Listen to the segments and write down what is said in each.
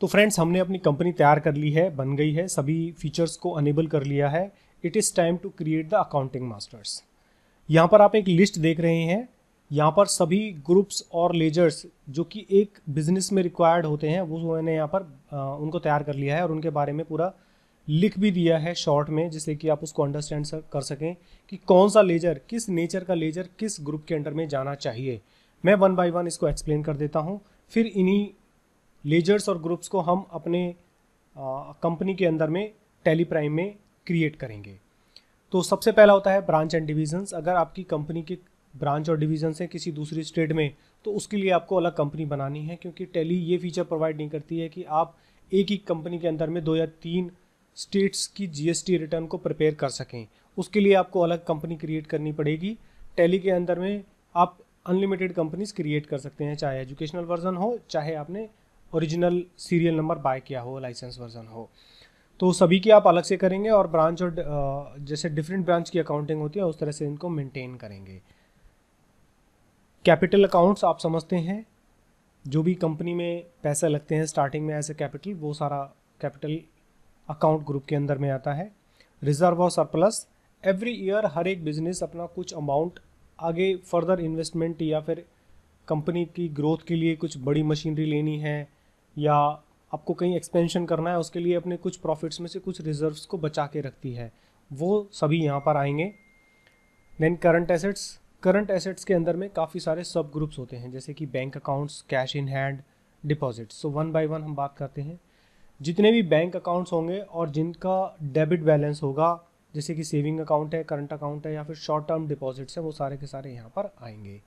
तो फ्रेंड्स हमने अपनी कंपनी तैयार कर ली है बन गई है सभी फीचर्स को अनेबल कर लिया है it is time to create the accounting masters यहाँ पर आप एक लिस्ट देख रहे हैं यहाँ पर सभी ग्रुप्स और लेजर्स जो कि एक बिजनेस में रिक्वायर्ड होते हैं वो मैंने यहाँ पर आ, उनको तैयार कर लिया है और उनके बारे में पूरा लिख भी दिया है शॉर्ट में जिससे कि आप उसको अंडरस्टैंड कर सकें कि कौन सा लेजर किस नेचर का लेजर किस ग्रुप के अंडर में जाना चाहिए मैं वन बाय वन इसको एक्सप्लेन कर देता हूँ फिर इन्हीं लेजर्स और ग्रुप्स को हम अपने कंपनी के अंदर में टेली प्राइम में क्रिएट करेंगे तो सबसे पहला होता है ब्रांच एंड डिविजन्स अगर आपकी कंपनी के ब्रांच और डिविजन्स हैं किसी दूसरी स्टेट में तो उसके लिए आपको अलग कंपनी बनानी है क्योंकि टेली ये फीचर प्रोवाइड नहीं करती है कि आप एक ही कंपनी के अंदर में दो या तीन स्टेट्स की जीएसटी रिटर्न को प्रिपेयर कर सकें उसके लिए आपको अलग कंपनी क्रिएट करनी पड़ेगी टेली के अंदर में आप अनलिमिटेड कंपनीज क्रिएट कर सकते हैं चाहे एजुकेशनल वर्जन हो चाहे आपने ओरिजिनल सीरियल नंबर बाय किया हो लाइसेंस वर्जन हो तो सभी की आप अलग से करेंगे और ब्रांच और जैसे डिफरेंट ब्रांच की अकाउंटिंग होती है उस तरह से इनको मेंटेन करेंगे कैपिटल अकाउंट्स आप समझते हैं जो भी कंपनी में पैसे लगते हैं स्टार्टिंग में ऐसे ए कैपिटल वो सारा कैपिटल अकाउंट ग्रुप के अंदर में आता है रिजर्व और सरप्लस एवरी ईयर हर एक बिजनेस अपना कुछ अमाउंट आगे फर्दर इन्वेस्टमेंट या फिर कंपनी की ग्रोथ के लिए कुछ बड़ी मशीनरी लेनी है या आपको कहीं एक्सपेंशन करना है उसके लिए अपने कुछ प्रॉफिट्स में से कुछ रिजर्व्स को बचा के रखती है वो सभी यहाँ पर आएंगे then current assets current assets के अंदर में काफ़ी सारे सब ग्रुप्स होते हैं जैसे कि bank accounts cash in hand deposits so one by one हम बात करते हैं जितने भी बैंक अकाउंट्स होंगे और जिनका डेबिट बैलेंस होगा जैसे कि सेविंग अकाउंट है करंट अकाउंट है या फिर शॉर्ट टर्म डिपॉजिट्स हैं वो सारे के सारे यहाँ पर आएंगे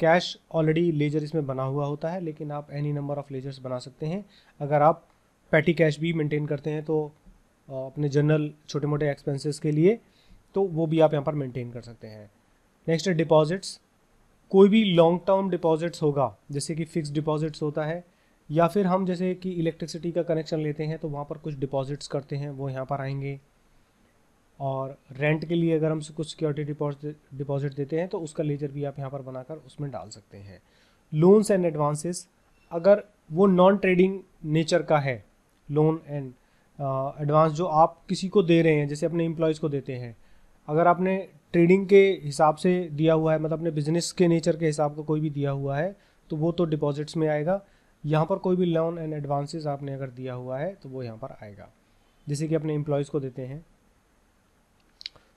कैश ऑलरेडी लेजर इसमें बना हुआ होता है लेकिन आप एनी नंबर ऑफ़ लेजर्स बना सकते हैं अगर आप पैटी कैश भी मेंटेन करते हैं तो अपने जनरल छोटे मोटे एक्सपेंसेस के लिए तो वो भी आप यहाँ पर मेंटेन कर सकते हैं नेक्स्ट है डिपॉजिट्स कोई भी लॉन्ग टर्म डिपॉजिट्स होगा जैसे कि फ़िक्स डिपॉजिट्स होता है या फिर हम जैसे कि इलेक्ट्रिसिटी का कनेक्शन लेते हैं तो वहाँ पर कुछ डिपॉजिट्स करते हैं वो यहाँ पर आएंगे और रेंट के लिए अगर हम कुछ सिक्योरिटी डिपॉजिट देते हैं तो उसका लेजर भी आप यहाँ पर बनाकर उसमें डाल सकते हैं लोन्स एंड एडवांसेस अगर वो नॉन ट्रेडिंग नेचर का है लोन एंड एडवांस जो आप किसी को दे रहे हैं जैसे अपने एम्प्लॉयज़ को देते हैं अगर आपने ट्रेडिंग के हिसाब से दिया हुआ है मतलब अपने बिजनेस के नेचर के हिसाब का कोई भी दिया हुआ है तो वो तो डिपॉजिट्स में आएगा यहाँ पर कोई भी लोन एंड एडवांसेस आपने अगर दिया हुआ है तो वो यहाँ पर आएगा जैसे कि अपने एम्प्लॉयज़ को देते हैं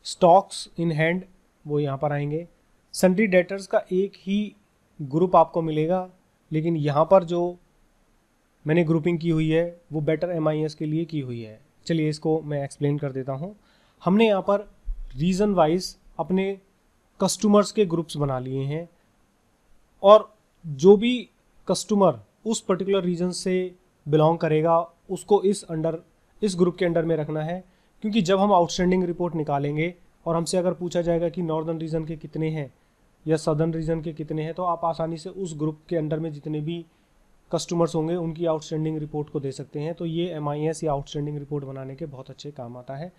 स्टॉक्स इन हैंड वो यहाँ पर आएंगे सन्ड्री डेटर्स का एक ही ग्रुप आपको मिलेगा लेकिन यहाँ पर जो मैंने ग्रुपिंग की हुई है वो बेटर एम के लिए की हुई है चलिए इसको मैं एक्सप्लेन कर देता हूँ हमने यहाँ पर रीज़न वाइज अपने कस्टमर्स के ग्रुप्स बना लिए हैं और जो भी कस्टमर उस पर्टिकुलर रीजन से बिलोंग करेगा उसको इस अंडर इस ग्रुप के अंडर में रखना है क्योंकि जब हम आउटस्टैंडिंग रिपोर्ट निकालेंगे और हमसे अगर पूछा जाएगा कि नॉर्दर्न रीजन के कितने हैं या सदर्न रीजन के कितने हैं तो आप आसानी से उस ग्रुप के अंडर में जितने भी कस्टमर्स होंगे उनकी आउटस्टैंडिंग रिपोर्ट को दे सकते हैं तो ये एम आई एस या आउटस्टैंडिंग रिपोर्ट बनाने के बहुत अच्छे काम आता है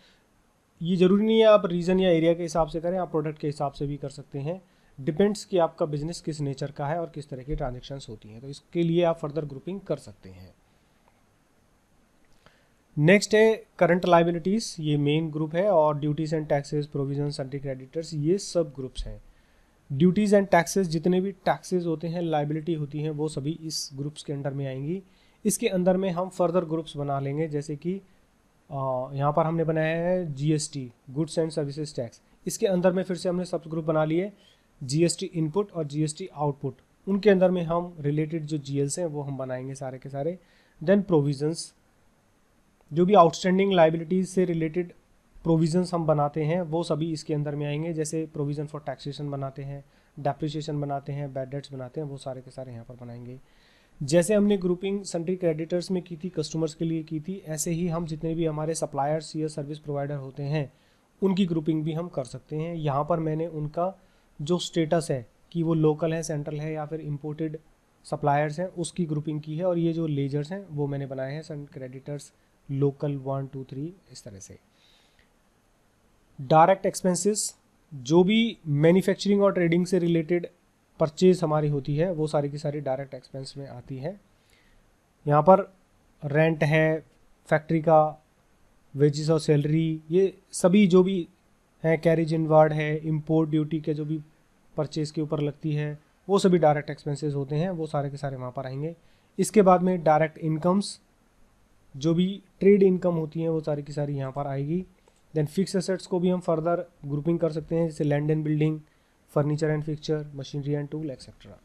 ये ज़रूरी नहीं है आप रीजन या एरिया के हिसाब से करें आप प्रोडक्ट के हिसाब से भी कर सकते हैं डिपेंड्स कि आपका बिजनेस किस नेचर का है और किस तरह की ट्रांजेक्शन्स होती हैं तो इसके लिए आप फर्दर ग्रुपिंग कर सकते हैं नेक्स्ट है करंट लाइबिलिटीज़ ये मेन ग्रुप है और duties and taxes provision anti creditors ये सब ग्रुप्स हैं ड्यूटीज़ एंड टैक्सेस जितने भी टैक्सेस होते हैं लाइबिलिटी होती हैं वो सभी इस ग्रुप्स के अंडर में आएंगी इसके अंदर में हम फर्दर ग्रुप्स बना लेंगे जैसे कि यहाँ पर हमने बनाया है GST goods and services tax इसके अंदर में फिर से हमने सब ग्रुप बना लिए जीएसटी इनपुट और जीएसटी आउटपुट उनके अंदर में हम रिलेटेड जो जीएल्स हैं वो हम बनाएंगे सारे के सारे देन प्रोविजंस जो भी आउटस्टैंडिंग लाइबिलिटीज़ से रिलेटेड प्रोविजंस हम बनाते हैं वो सभी इसके अंदर में आएंगे जैसे प्रोविज़न फॉर टैक्सेशन बनाते हैं डेप्रिसिएशन बनाते हैं बैड डेट्स बनाते हैं वो सारे के सारे यहाँ पर बनाएंगे जैसे हमने ग्रुपिंग सन्ट्री क्रेडिटर्स में की थी कस्टमर्स के लिए की थी ऐसे ही हम जितने भी हमारे सप्लायर्स या सर्विस प्रोवाइडर होते हैं उनकी ग्रुपिंग भी हम कर सकते हैं यहाँ पर मैंने उनका जो स्टेटस है कि वो लोकल है सेंट्रल है या फिर इम्पोर्टेड सप्लायर्स हैं उसकी ग्रुपिंग की है और ये जो लेजर्स हैं वो मैंने बनाए हैं sun creditors local one two three इस तरह से डायरेक्ट एक्सपेंसेस जो भी मैन्युफैक्चरिंग और ट्रेडिंग से रिलेटेड परचेज हमारी होती है वो सारी की सारी डायरेक्ट एक्सपेंस में आती है यहाँ पर रेंट है फैक्ट्री का वेजेस और सैलरी ये सभी जो भी हैं कैरेज इनवार्ड है इम्पोर्ट ड्यूटी के जो भी परचेज़ के ऊपर लगती है वो सभी डायरेक्ट एक्सपेंसेस होते हैं वो सारे के सारे वहाँ पर आएंगे इसके बाद में डायरेक्ट इनकम्स जो भी ट्रेड इनकम होती है वो सारी की सारी यहाँ पर आएगी देन फिक्स असेट्स को भी हम फर्दर ग्रुपिंग कर सकते हैं जैसे land and building furniture and fixture machinery and tool etcetera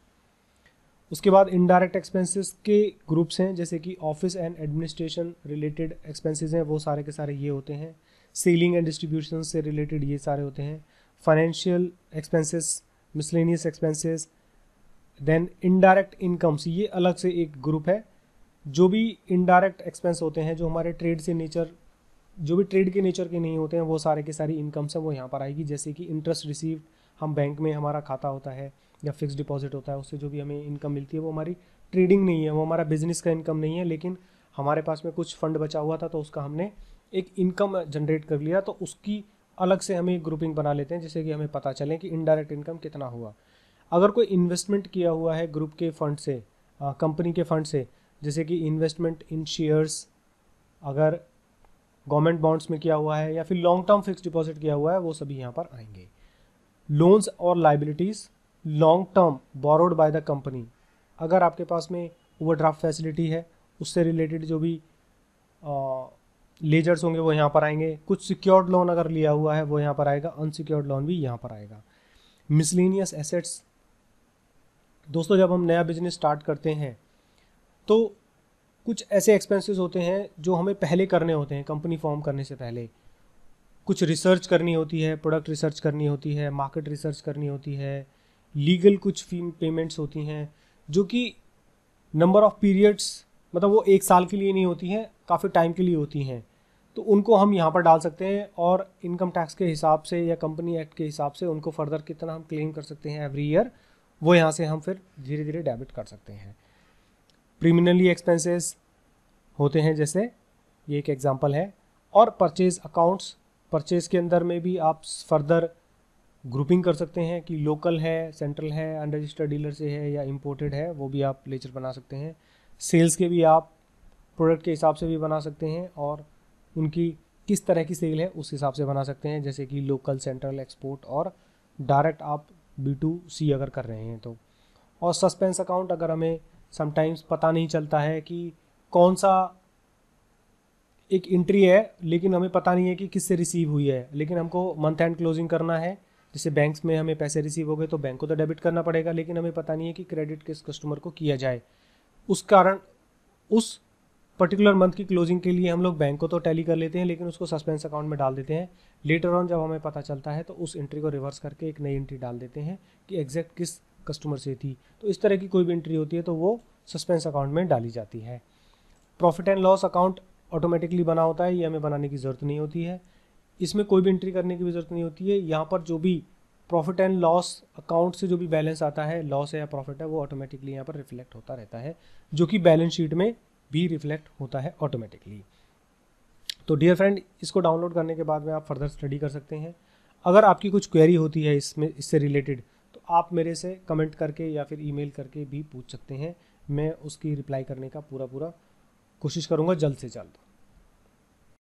उसके बाद इनडायरेक्ट एक्सपेंसेस के ग्रुप्स हैं जैसे कि office and administration related expenses हैं वो सारे के सारे ये होते हैं सेलिंग एंड डिस्ट्रीब्यूशन से रिलेटेड ये सारे होते हैं financial expenses miscellaneous expenses then indirect incomes ये अलग से एक ग्रुप है जो भी इनडायरेक्ट एक्सपेंस होते हैं जो हमारे ट्रेड से नेचर जो भी ट्रेड के नेचर के नहीं होते हैं वो सारे के सारी इनकम्स हैं वो यहाँ पर आएगी जैसे कि इंटरेस्ट रिसीव्ड हम बैंक में हमारा खाता होता है या फिक्स डिपॉजिट होता है उससे जो भी हमें इनकम मिलती है वो हमारी ट्रेडिंग नहीं है वो हमारा बिजनेस का इनकम नहीं है लेकिन हमारे पास में कुछ फंड बचा हुआ था तो उसका हमने एक इनकम जनरेट कर लिया तो उसकी अलग से हमें ग्रुपिंग बना लेते हैं जिससे कि हमें पता चले कि इनडायरेक्ट इनकम कितना हुआ अगर कोई इन्वेस्टमेंट किया हुआ है ग्रुप के फंड से कंपनी के फंड से जैसे कि इन्वेस्टमेंट इन शेयर्स अगर गवर्नमेंट बॉन्ड्स में किया हुआ है या फिर लॉन्ग टर्म फिक्स डिपॉजिट किया हुआ है वो सभी यहाँ पर आएंगे लोन्स और liabilities long term borrowed by the company अगर आपके पास में ओवरड्राफ्ट फैसिलिटी है उससे रिलेटेड जो भी लेजर्स होंगे वो यहाँ पर आएंगे कुछ सिक्योर्ड लोन अगर लिया हुआ है वो यहाँ पर आएगा अनसिक्योर्ड लोन भी यहाँ पर आएगा मिसलिनियस एसेट्स दोस्तों जब हम नया बिजनेस स्टार्ट करते हैं तो कुछ ऐसे एक्सपेंसेस होते हैं जो हमें पहले करने होते हैं कंपनी फॉर्म करने से पहले कुछ रिसर्च करनी होती है प्रोडक्ट रिसर्च करनी होती है मार्केट रिसर्च करनी होती है लीगल कुछ फी पेमेंट्स होती हैं जो कि नंबर ऑफ़ पीरियड्स मतलब वो एक साल के लिए नहीं होती हैं काफ़ी टाइम के लिए होती हैं तो उनको हम यहाँ पर डाल सकते हैं और इनकम टैक्स के हिसाब से या कंपनी एक्ट के हिसाब से उनको फर्दर कितना हम क्लेम कर सकते हैं एवरी ईयर वो यहाँ से हम फिर धीरे धीरे डेबिट कर सकते हैं प्रीमिनली एक्सपेंसेस होते हैं जैसे ये एक एग्जांपल है और परचेज अकाउंट्स परचेज के अंदर में भी आप फर्दर ग्रुपिंग कर सकते हैं कि लोकल है सेंट्रल है अनरजिस्टर्ड डीलर से है या इम्पोर्टेड है वो भी आप लेचर बना सकते हैं सेल्स के भी आप प्रोडक्ट के हिसाब से भी बना सकते हैं और उनकी किस तरह की सेल है उस हिसाब से बना सकते हैं जैसे कि लोकल सेंट्रल एक्सपोर्ट और डायरेक्ट आप बी टू सी अगर कर रहे हैं तो और सस्पेंस अकाउंट अगर हमें समटाइम्स पता नहीं चलता है कि कौन सा एक एंट्री है लेकिन हमें पता नहीं है कि किससे रिसीव हुई है लेकिन हमको मंथ एंड क्लोजिंग करना है जैसे बैंक्स में हमें पैसे रिसीव हो गए तो बैंक को तो डेबिट करना पड़ेगा लेकिन हमें पता नहीं है कि क्रेडिट किस कस्टमर को किया जाए उस कारण उस पर्टिकुलर मंथ की क्लोजिंग के लिए हम लोग बैंक को तो टैली कर लेते हैं लेकिन उसको सस्पेंस अकाउंट में डाल देते हैं लेटर ऑन जब हमें पता चलता है तो उस एंट्री को रिवर्स करके एक नई एंट्री डाल देते हैं कि एग्जैक्ट किस कस्टमर से थी तो इस तरह की कोई भी एंट्री होती है तो वो सस्पेंस अकाउंट में डाली जाती है profit and loss account automatically बना होता है ये हमें बनाने की ज़रूरत नहीं होती है इसमें कोई भी एंट्री करने की भी ज़रूरत नहीं होती है यहाँ पर जो भी प्रॉफिट एंड लॉस अकाउंट से जो भी बैलेंस आता है लॉस है या प्रॉफिट है वो ऑटोमेटिकली यहाँ पर रिफ्लेक्ट होता रहता है जो कि बैलेंस शीट में भी रिफ्लेक्ट होता है ऑटोमेटिकली तो डियर फ्रेंड इसको डाउनलोड करने के बाद में आप फर्दर स्टडी कर सकते हैं अगर आपकी कुछ क्वेरी होती है इसमें इससे रिलेटेड आप मेरे से कमेंट करके या फिर ईमेल करके भी पूछ सकते हैं मैं उसकी रिप्लाई करने का पूरा पूरा कोशिश करूँगा जल्द से जल्द